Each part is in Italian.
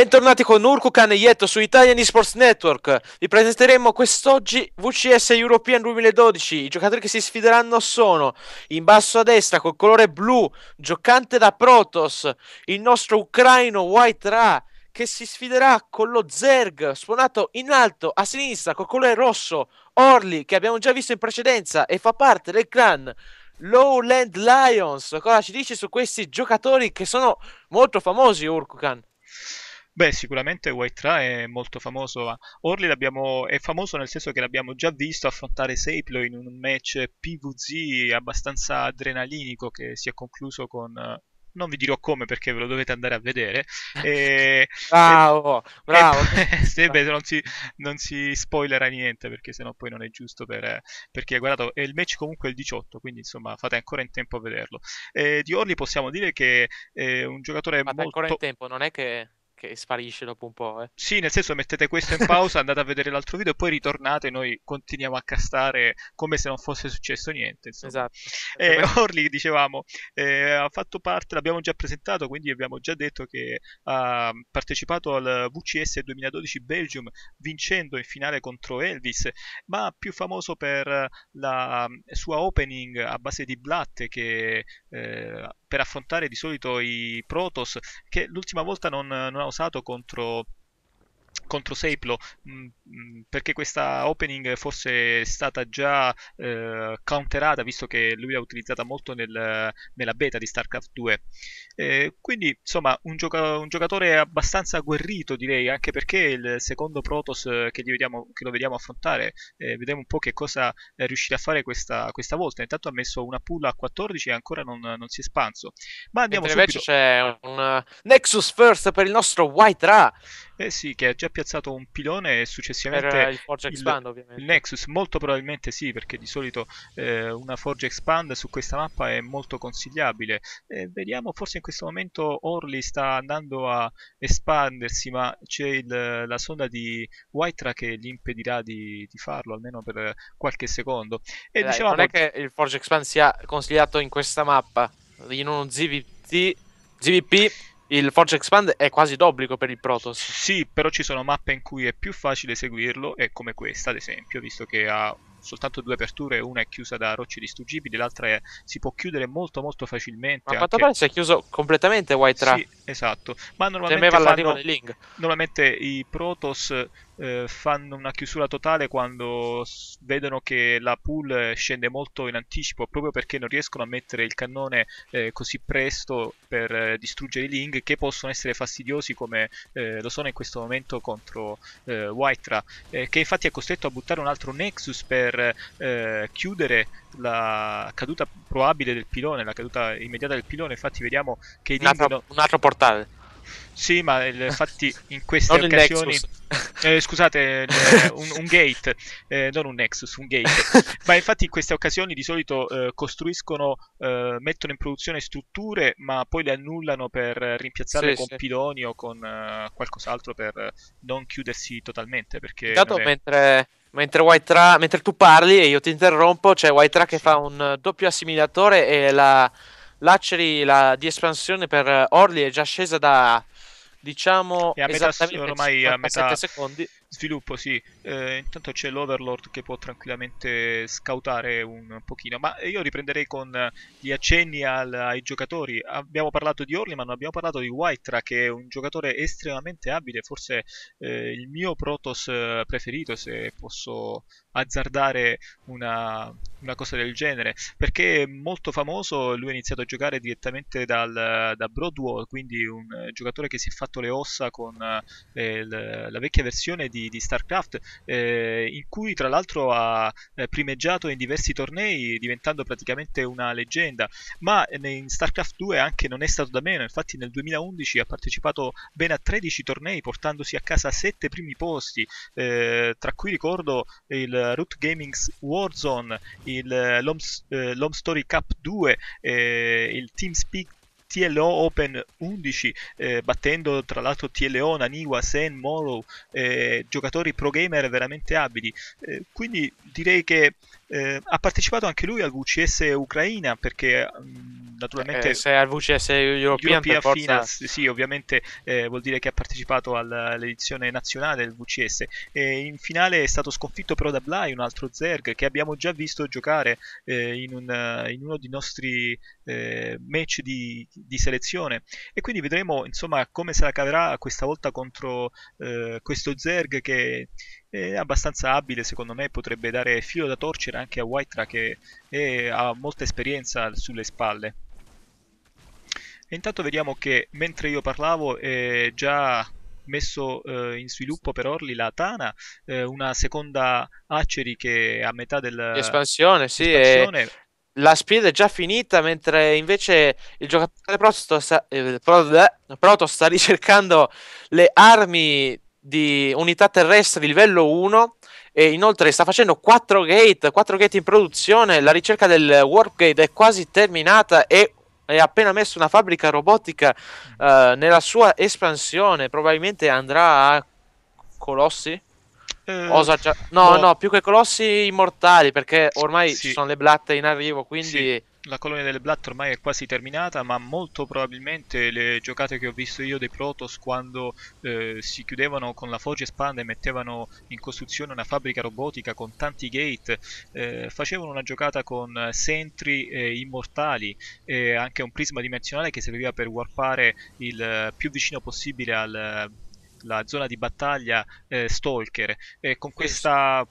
Bentornati con Urku Caneietto su Italian Esports Network. Vi presenteremo quest'oggi VCS European 2012. I giocatori che si sfideranno sono in basso a destra col colore blu, giocante da Protoss, il nostro ucraino White Ra che si sfiderà con lo Zerg suonato in alto a sinistra col colore rosso, Orly che abbiamo già visto in precedenza e fa parte del clan Lowland Lions. Cosa ci dici su questi giocatori che sono molto famosi Urkukan? Beh, sicuramente White Ra è molto famoso, Orly è famoso nel senso che l'abbiamo già visto affrontare Seiplo in un match PvZ abbastanza adrenalinico che si è concluso con... Non vi dirò come perché ve lo dovete andare a vedere. E, Bravo, bravo. e- beh, non si, non si spoilerà niente perché sennò poi non è giusto per, per chi ha guardato. E il match comunque è il 18, quindi insomma fate ancora in tempo a vederlo. Eh, di Orly possiamo dire che è un giocatore Fate ancora in tempo, non è che che sparisce dopo un po'. Eh. Sì, nel senso mettete questo in pausa, andate a vedere l'altro video e poi ritornate noi continuiamo a castare come se non fosse successo niente. Insomma. Esatto. Eh, Orly, dicevamo, eh, ha fatto parte, l'abbiamo già presentato, quindi abbiamo già detto che ha partecipato al VCS 2012 Belgium vincendo in finale contro Elvis, ma più famoso per la mm, sua opening a base di blatte che... Eh, per affrontare di solito i Protoss che l'ultima volta non, non ha usato contro contro Seiplo, mh, mm, mm, perché questa opening forse è stata già eh, counterata, visto che lui l'ha utilizzata molto nel, nella beta di StarCraft 2. Eh, quindi, insomma, un, gioca- un, giocatore abbastanza agguerrito, direi, anche perché il secondo Protoss eh, che, che lo vediamo affrontare, eh, vediamo un po' che cosa riuscirà a fare questa, questa, volta. Intanto ha messo una pull a 14 e ancora non, non si è espanso. Ma andiamo Mentre subito... invece c'è un Nexus First per il nostro White Ra eh sì, che ha già piazzato un pilone e successivamente Era il Forge Expand, il, ovviamente. Il Nexus, molto probabilmente sì, perché di solito eh, una Forge Expand su questa mappa è molto consigliabile. Eh, vediamo, forse in questo momento Orly sta andando a espandersi, ma c'è il, la sonda di Whitra che gli impedirà di, di, farlo, almeno per qualche secondo. E Dai, dicevamo... Non è che il Forge Expand sia consigliato in questa mappa, in uno ZVT, ZVP il Forge Expand è quasi d'obbligo per il Protoss. Sì, però ci sono mappe in cui è più facile seguirlo, e come questa ad esempio, visto che ha soltanto due aperture, una è chiusa da rocce distruggibili, l'altra è, si può chiudere molto molto facilmente. Ma a quanto pare si è chiuso completamente White Trap. Sì, esatto, ma normalmente, fanno, normalmente i Protoss eh, fanno una chiusura totale quando vedono che la pool eh, scende molto in anticipo proprio perché non riescono a mettere il cannone eh, così presto per eh, distruggere i Ling che possono essere fastidiosi come eh, lo sono in questo momento contro eh, Whitera che infatti è costretto a buttare un altro Nexus per chiudere la caduta probabile del pilone, la caduta immediata del pilone infatti vediamo che i Ling... Un altro, no... un altro portale sì, ma infatti in queste non occasioni... Eh, scusate, un, un gate, eh, non un Nexus, un gate. ma infatti in queste occasioni di solito eh, costruiscono, eh, mettono in produzione strutture, ma poi le annullano per rimpiazzarle sì, con sì. piloni o con eh, qualcos'altro per non chiudersi totalmente. Perché Intanto è... mentre... Mentre, Ra, mentre, tu parli e io ti interrompo, c'è White Ra che fa un doppio assimilatore e la, Luxury la, di espansione per eh, Orly è già scesa da diciamo esattamente a ormai a metà secondi sviluppo sì, eh, intanto c'è l'Overlord che può tranquillamente scautare un pochino, ma io riprenderei con gli accenni al, ai giocatori, abbiamo parlato di Orly ma non abbiamo parlato di Whitra che è un giocatore estremamente abile, forse eh, il mio Protoss eh, preferito se posso azzardare una, una, cosa del genere, perché è molto famoso, lui ha iniziato a giocare direttamente dal, da Broadwall, quindi un giocatore che si è fatto le ossa con eh, la vecchia versione di di, di StarCraft, eh, in cui tra l'altro ha eh, primeggiato in diversi tornei diventando praticamente una leggenda, ma eh, in StarCraft 2 anche non è stato da meno, infatti nel 2011 ha partecipato ben a 13 tornei portandosi a casa 7 primi posti, eh, tra cui ricordo il Root Gaming's Warzone, il, eh, l'Home, Story Cup 2, il Team Speak TLO Open 11, eh, battendo tra l'altro TLO, Naniwa, Sen, Morrow, eh, giocatori pro gamer veramente abili. Eh, quindi direi che eh, ha partecipato anche lui al VCS Ucraina perché... Mh, mm, naturalmente... Eh, se è al VCS European, European forza... Finals, sì, ovviamente eh, vuol dire che ha partecipato all'edizione nazionale del VCS. E in finale è stato sconfitto però da Bly, un altro Zerg, che abbiamo già visto giocare eh, in, un, in, uno dei nostri eh, match di, di, selezione. E quindi vedremo, insomma, come se la caverà questa volta contro eh, questo Zerg che è abbastanza abile secondo me potrebbe dare filo da torcere anche a Whitra che è, ha molta esperienza sulle spalle e intanto vediamo che mentre io parlavo è eh, già messo eh, in sviluppo per Orly la Tana, eh, una seconda Aceri che è a metà del... Espansione, sì, espansione. E... La speed è già finita, mentre invece il giocatore Proto sta, eh, eh, Proto sta ricercando le armi di unità terrestri livello 1 e inoltre sta facendo 4 gate, 4 gate in produzione, la ricerca del warp gate è quasi terminata e e appena messo una fabbrica robotica mm. eh, nella sua espansione, probabilmente andrà a Colossi? Eh, Osa già... no, no, no, più che Colossi Immortali, perché ormai sì. ci sono le blatte in arrivo, quindi... Sì la colonia delle Blatt ormai è quasi terminata, ma molto probabilmente le giocate che ho visto io dei Protoss quando eh, si chiudevano con la Forge Spanda e mettevano in costruzione una fabbrica robotica con tanti gate, eh, facevano una giocata con sentri eh, immortali e anche un prisma dimensionale che serviva per warpare il eh, più vicino possibile alla eh, zona di battaglia eh, Stalker e con questa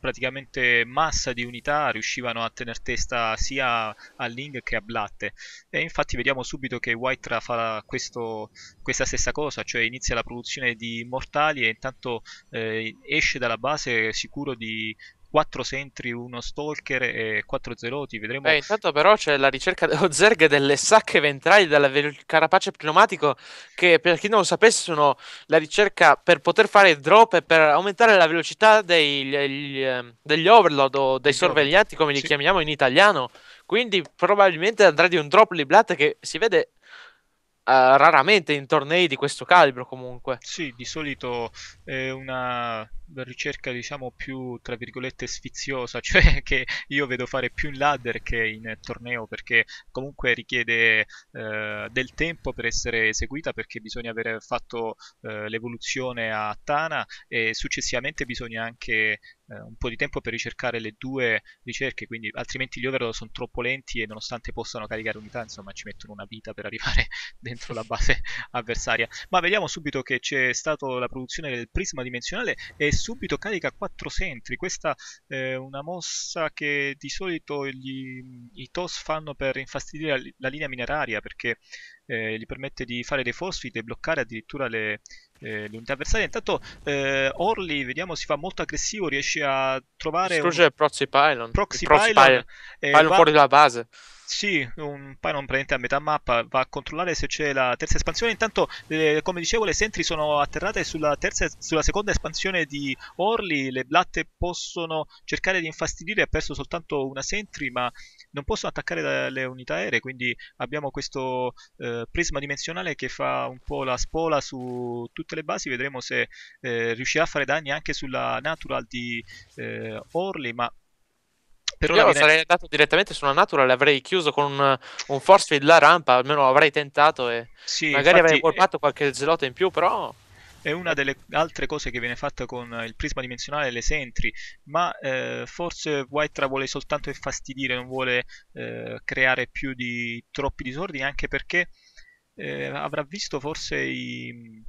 praticamente massa di unità riuscivano a tenere testa sia a Ling che a Blatte e infatti vediamo subito che Whitra fa questo, questa stessa cosa cioè inizia la produzione di mortali e intanto eh, esce dalla base sicuro di 4 Sentry, 1 Stalker e 4 Zeloti. Vedremo. Eh, intanto, però, c'è la ricerca dello Zerg delle sacche ventrali del carapace pneumatico. Che per chi non lo sapesse, sono la ricerca per poter fare drop e per aumentare la velocità dei, degli, ehm, degli overload o dei sorveglianti, come li sì. chiamiamo in italiano. Quindi, probabilmente andrà di un drop Liblat che si vede Uh, raramente in tornei di questo calibro comunque. Sì, di solito è una ricerca diciamo più tra virgolette sfiziosa cioè che io vedo fare più in ladder che in torneo perché comunque richiede eh, del tempo per essere eseguita perché bisogna aver fatto eh, l'evoluzione a Tana e successivamente bisogna anche eh, un po' di tempo per ricercare le due ricerche quindi altrimenti gli overload sono troppo lenti e nonostante possano caricare unità insomma ci mettono una vita per arrivare dentro la base avversaria ma vediamo subito che c'è stata la produzione del prisma dimensionale e subito carica 4 centri. Questa è eh, una mossa che di solito gli, i TOS fanno per infastidire la, linea mineraria perché eh, gli permette di fare dei fosfiti e bloccare addirittura le, eh, unità avversarie. Intanto eh, Orly, vediamo, si fa molto aggressivo, riesce a trovare... Distruggere un... Proxy Pylon. Proxy, il Proxy Pylon. Pylon, eh, Pylon va... fuori dalla base. Sì, un Pylon presente a metà mappa, va a controllare se c'è la terza espansione. Intanto, eh, come dicevo, le Sentry sono atterrate sulla, terza, sulla seconda espansione di Orly. Le blatte possono cercare di infastidire, ha perso soltanto una Sentry, ma non possono attaccare dalle unità aeree, quindi abbiamo questo eh, prisma dimensionale che fa un po' la spola su tutti tutte le basi, vedremo se eh, riuscirà a fare danni anche sulla natural di eh, Orly, ma per Io viene... sarei andato direttamente sulla natural e avrei chiuso con un, un force feed la rampa, almeno avrei tentato e sì, magari infatti... avrei eh, colpato qualche zelota in più, però è una delle altre cose che viene fatta con il prisma dimensionale le sentry ma eh, forse Whitra vuole soltanto infastidire non vuole eh, creare più di troppi disordini anche perché eh, avrà visto forse i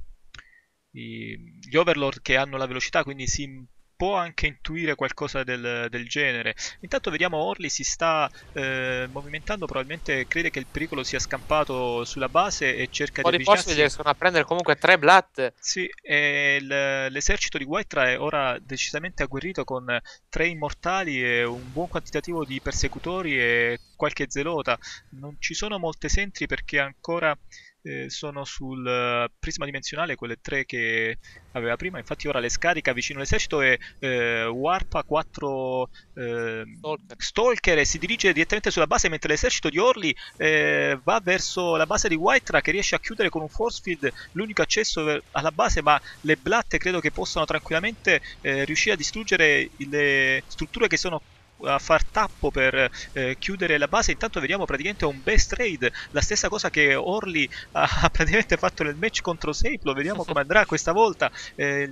i, gli overlord che hanno la velocità, quindi si può anche intuire qualcosa del, del genere. Intanto vediamo Orly si sta eh, movimentando, probabilmente crede che il pericolo sia scampato sulla base e cerca di avvicinarsi. Poi riescono a prendere comunque tre Blatt. Sì, l'esercito di Whitra è ora decisamente agguerrito con tre immortali e un buon quantitativo di persecutori e qualche zelota. Non ci sono molte sentri perché ancora... Eh, sono sul eh, prisma dimensionale quelle tre che aveva prima, infatti ora le scarica vicino all'esercito e eh, warpa 4 eh, Stalker. Stalker. e si dirige direttamente sulla base mentre l'esercito di Orly eh, va verso la base di Whitra, che riesce a chiudere con un force field l'unico accesso alla base ma le blatte credo che possano tranquillamente riuscire a distruggere le strutture che sono a far tappo per eh, chiudere la base intanto vediamo praticamente un best trade la stessa cosa che Orly ha praticamente fatto nel match contro Seiplo vediamo come andrà questa volta eh,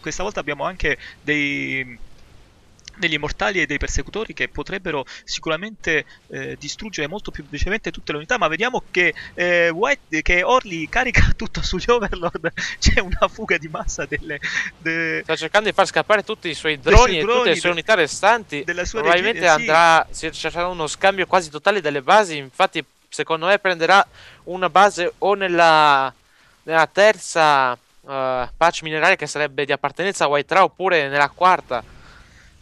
questa volta abbiamo anche dei degli immortali e dei persecutori che potrebbero sicuramente eh, distruggere molto più velocemente tutte le unità ma vediamo che, eh, White, che Orly carica tutto sugli Overlord c'è una fuga di massa delle, de... sta cercando di far scappare tutti i suoi droni, e tutte le sue unità restanti probabilmente regina, eh, andrà sì. ci sarà uno scambio quasi totale delle basi infatti secondo me prenderà una base o nella, nella terza uh, patch minerale che sarebbe di appartenenza a White Raw oppure nella quarta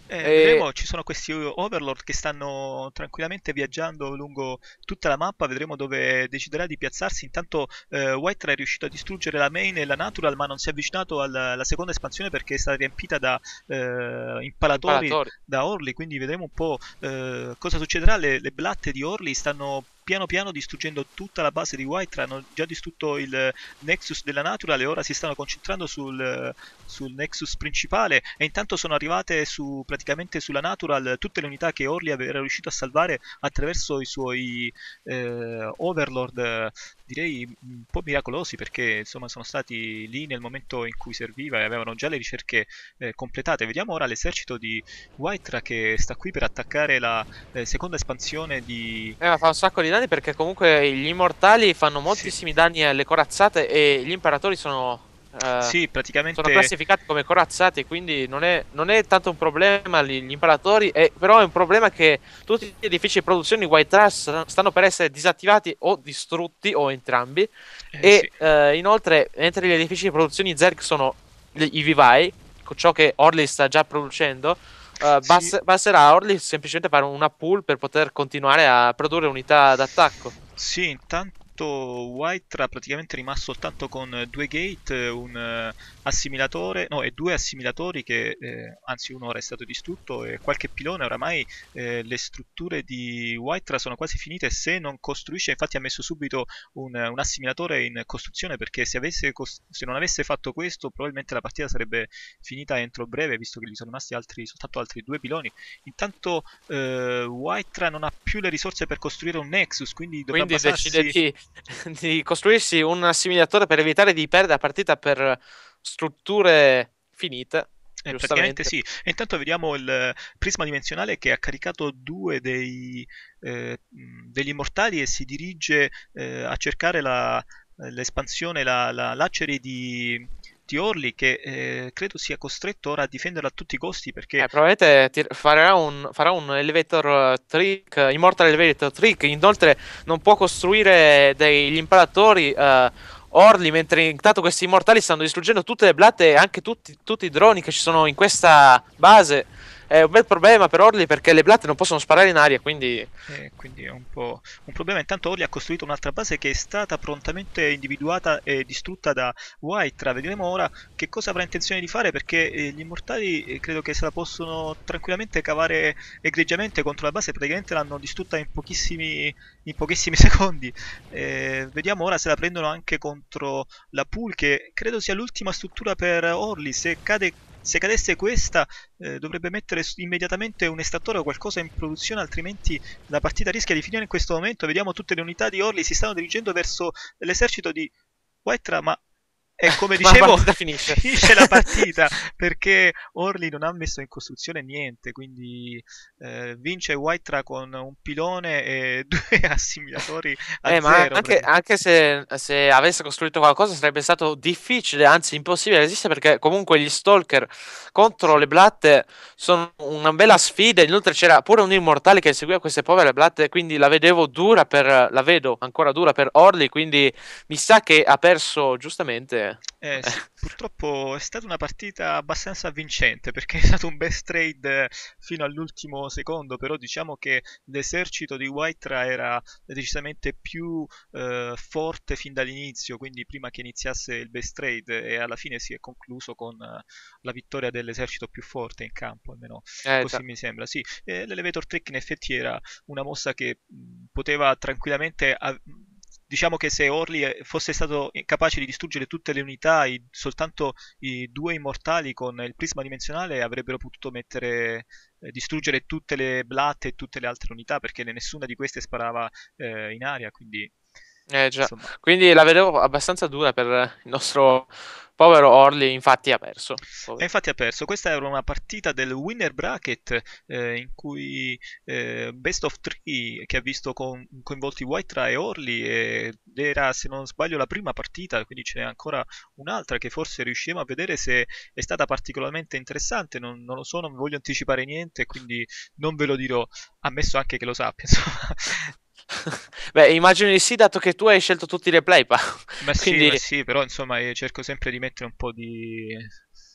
eh, eh, vedremo, ci sono questi overlord che stanno tranquillamente viaggiando lungo tutta la mappa, vedremo dove deciderà di piazzarsi. Intanto eh, White è riuscito a distruggere la main e la natural, ma non si è avvicinato alla, alla seconda espansione perché è stata riempita da eh, impalatori, impalatori, da Orly, quindi vedremo un po' eh, cosa succederà. Le, le blatte di Orly stanno piano piano distruggendo tutta la base di White. Hanno già distrutto il eh, Nexus della Natural e ora si stanno concentrando sul, eh, sul Nexus principale. E intanto sono arrivate su, praticamente sulla Natural tutte le unità che Orly era riuscito a salvare attraverso i suoi eh, Overlord direi mm, un po' miracolosi perché insomma sono stati lì nel momento in cui serviva e avevano già le ricerche eh, completate. Vediamo ora l'esercito di Whitra che sta qui per attaccare la eh, seconda espansione di... Eh ma fa un sacco di danni perché comunque gli immortali fanno moltissimi sì. danni alle corazzate e gli imperatori sono eh, sì, praticamente... Sono classificati come corazzati, quindi non è, non è tanto un problema gli, gli imparatori, è, però è un problema che tutti gli edifici di produzione White Trash stanno per essere disattivati o distrutti o entrambi. Eh, e sì. eh, inoltre, mentre gli edifici di produzione Zerg sono gli, i vivai, con ciò che Orly sta già producendo, Uh, sì. basterà a Orly semplicemente fare una pool per poter continuare a produrre unità d'attacco. Sì, intanto tutto White era praticamente rimasto soltanto con due gate, un eh, assimilatore, no, e due assimilatori che, eh, anzi uno ora è stato distrutto e qualche pilone, oramai eh, le strutture di White sono quasi finite se non costruisce, infatti ha messo subito un, un assimilatore in costruzione perché se, avesse, se, non avesse fatto questo probabilmente la partita sarebbe finita entro breve visto che gli sono rimasti altri, soltanto altri due piloni. Intanto eh, White non ha più le risorse per costruire un Nexus, quindi dovrà quindi basarsi... decide di di costruirsi un assimilatore per evitare di perdere la partita per strutture finite. Eh, praticamente sì. E intanto vediamo il prisma dimensionale che ha caricato due dei, eh, degli immortali e si dirige eh, a cercare la, l'espansione, la, la, di T. Orly che eh, credo sia costretto ora a difenderlo a tutti i costi perché... Eh, probabilmente ti- farà, un, farà un, elevator eh, trick, immortal elevator trick, inoltre non può costruire degli imparatori eh, Orly mentre intanto questi immortali stanno distruggendo tutte le blatte e anche tutti, tutti i droni che ci sono in questa base è un bel problema per Orly perché le blatte non possono sparare in aria, quindi... Eh, quindi è un po' un problema. Intanto Orly ha costruito un'altra base che è stata prontamente individuata e distrutta da White. Vedremo ora che cosa avrà intenzione di fare perché eh, gli immortali eh, credo che se la possono tranquillamente cavare egregiamente contro la base, praticamente l'hanno distrutta in pochissimi, in pochissimi secondi. Eh, vediamo ora se la prendono anche contro la pool che credo sia l'ultima struttura per Orly. Se cade se cadesse questa eh, dovrebbe mettere immediatamente un estrattore o qualcosa in produzione altrimenti la partita rischia di finire in questo momento vediamo tutte le unità di Orly si stanno dirigendo verso l'esercito di Waitra ma e come dicevo, finisce. finisce. la partita perché Orly non ha messo in costruzione niente, quindi eh, vince Whitra con un pilone e due assimilatori a eh, zero, Ma anche, anche se, se, avesse costruito qualcosa sarebbe stato difficile, anzi impossibile resistere perché comunque gli Stalker contro le Blatte sono una bella sfida, inoltre c'era pure un immortale che seguiva queste povere Blatte, quindi la vedevo dura per, la vedo ancora dura per Orly, quindi mi sa che ha perso giustamente che... Eh, eh, sì, purtroppo è stata una partita abbastanza vincente perché è stato un best trade fino all'ultimo secondo, però diciamo che l'esercito di Whitra era decisamente più eh, forte fin dall'inizio, quindi prima che iniziasse il best trade e alla fine si è concluso con eh, la vittoria dell'esercito più forte in campo, almeno eh, così mi sembra. Sì, l'elevator trick in effetti era una mossa che poteva tranquillamente... Av- diciamo che se Orly eh, fosse stato eh, capace di distruggere tutte le unità, i, soltanto i due immortali con il prisma dimensionale avrebbero potuto mettere, eh, distruggere tutte le blatte e tutte le altre unità, perché nessuna di queste sparava eh, in aria, quindi eh, già. Quindi la vedevo abbastanza dura per il nostro povero Orly, infatti ha perso. Povero. E infatti ha perso. Questa era una partita del winner bracket eh, in cui eh, Best of Three che ha visto con, coinvolti Whitra e Orly eh, era se non sbaglio la prima partita, quindi ce n'è ancora un'altra che forse riusciremo a vedere se è stata particolarmente interessante. Non, non lo so, non voglio anticipare niente, quindi non ve lo dirò, ammesso anche che lo sappia. Insomma. Beh, immagino di sì, dato che tu hai scelto tutti i replay. Pa. Ma, sì, Quindi... ma sì, però insomma cerco sempre di mettere un po' di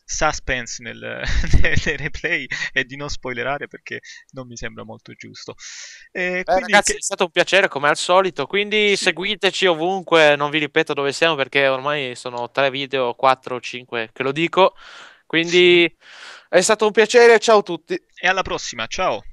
suspense nel, nel replay e di non spoilerare perché non mi sembra molto giusto. Eh, eh, ragazzi, è stato un piacere come al solito. Quindi sì. seguiteci ovunque, non vi ripeto dove siamo perché ormai sono tre video, quattro, 5 che lo dico. Quindi sì. è stato un piacere, ciao a tutti. E alla prossima, ciao.